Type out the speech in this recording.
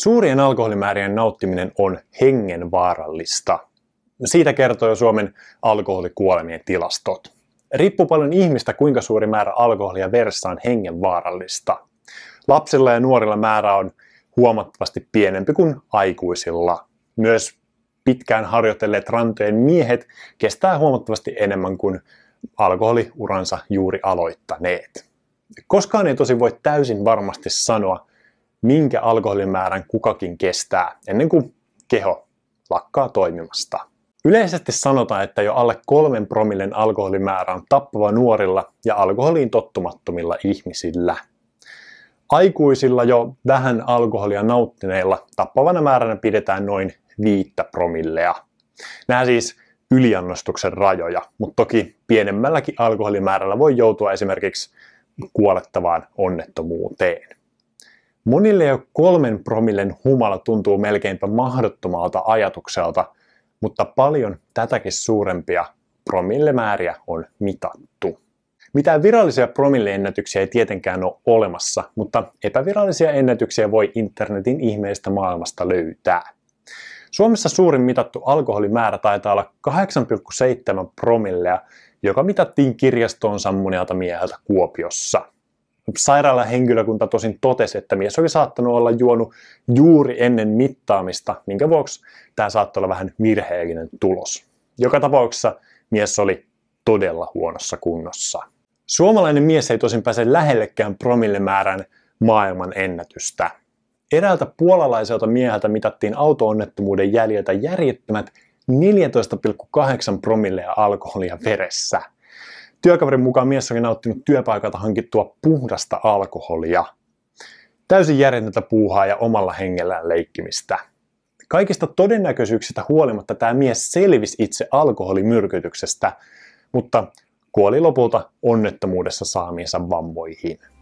Suurien alkoholimäärien nauttiminen on hengenvaarallista. Siitä kertoo jo Suomen alkoholikuolemien tilastot. Riippuu paljon ihmistä, kuinka suuri määrä alkoholia veressä on hengenvaarallista. Lapsilla ja nuorilla määrä on huomattavasti pienempi kuin aikuisilla. Myös pitkään harjoitelleet rantojen miehet kestää huomattavasti enemmän kuin alkoholiuransa juuri aloittaneet. Koskaan ei tosi voi täysin varmasti sanoa, minkä alkoholimäärän kukakin kestää ennen kuin keho lakkaa toimimasta. Yleisesti sanotaan, että jo alle kolmen promillen alkoholimäärä on tappava nuorilla ja alkoholiin tottumattomilla ihmisillä. Aikuisilla jo vähän alkoholia nauttineilla tappavana määränä pidetään noin viittä promillea. Nämä siis yliannostuksen rajoja, mutta toki pienemmälläkin alkoholimäärällä voi joutua esimerkiksi kuolettavaan onnettomuuteen. Monille jo kolmen promillen humala tuntuu melkeinpä mahdottomalta ajatukselta, mutta paljon tätäkin suurempia promillemääriä on mitattu. Mitään virallisia promilleennätyksiä ei tietenkään ole olemassa, mutta epävirallisia ennätyksiä voi internetin ihmeestä maailmasta löytää. Suomessa suurin mitattu alkoholimäärä taitaa olla 8,7 promillea, joka mitattiin kirjastoon sammuneelta mieheltä Kuopiossa sairaala henkilökunta tosin totesi, että mies oli saattanut olla juonut juuri ennen mittaamista, minkä vuoksi tämä saattoi olla vähän virheellinen tulos. Joka tapauksessa mies oli todella huonossa kunnossa. Suomalainen mies ei tosin pääse lähellekään promillemäärän maailman ennätystä. Eräältä puolalaiselta mieheltä mitattiin autoonnettomuuden jäljiltä järjettömät 14,8 promillea alkoholia veressä – Työkaverin mukaan mies oli nauttinut työpaikalta hankittua puhdasta alkoholia. Täysin järjetöntä puuhaa ja omalla hengellään leikkimistä. Kaikista todennäköisyyksistä huolimatta tämä mies selvisi itse alkoholimyrkytyksestä, mutta kuoli lopulta onnettomuudessa saamiinsa vammoihin.